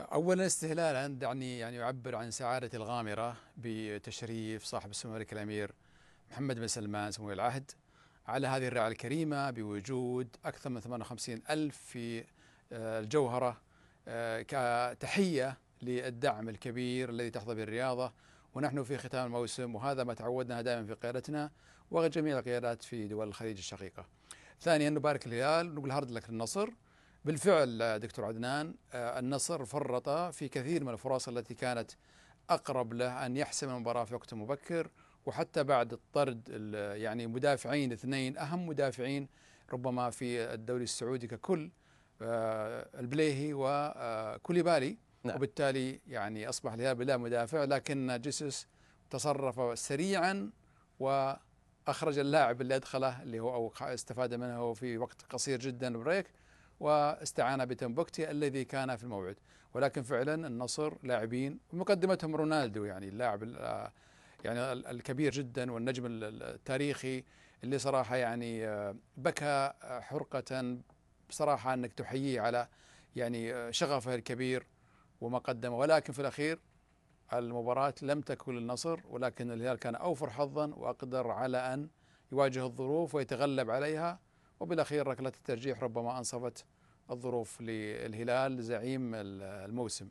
اولا استهلال عند يعني يعني يعبر عن سعادة الغامرة بتشريف صاحب السمو الملك الامير محمد بن سلمان سمو العهد على هذه الرعاية الكريمة بوجود أكثر من 58 ألف في آه، الجوهرة آه، كتحية للدعم الكبير الذي تحظى به الرياضة ونحن في ختام الموسم وهذا ما تعودنا دائما في قيادتنا وجميع القيادات في دول الخليج الشقيقة ثانيا نبارك الهلال ونقول هارد لك للنصر بالفعل دكتور عدنان آه، النصر فرط في كثير من الفرص التي كانت اقرب له ان يحسم المباراه في وقت مبكر وحتى بعد الطرد يعني مدافعين اثنين اهم مدافعين ربما في الدوري السعودي ككل آه، البليهي وكوليبالي آه، نعم. وبالتالي يعني اصبح الهلال بلا مدافع لكن جيسوس تصرف سريعا واخرج اللاعب اللي ادخله اللي هو او استفاد منه في وقت قصير جدا بريك واستعان بتنبكتي الذي كان في الموعد ولكن فعلا النصر لاعبين ومقدمتهم رونالدو يعني اللاعب يعني الكبير جدا والنجم التاريخي اللي صراحه يعني آه، بكى آه، حرقه بصراحه انك تحييه على يعني آه، شغفه الكبير وما قدمه ولكن في الاخير المباراة لم تكن للنصر ولكن الهلال كان أوفر حظا وأقدر على أن يواجه الظروف ويتغلب عليها وبالأخير ركلة الترجيح ربما أنصفت الظروف للهلال زعيم الموسم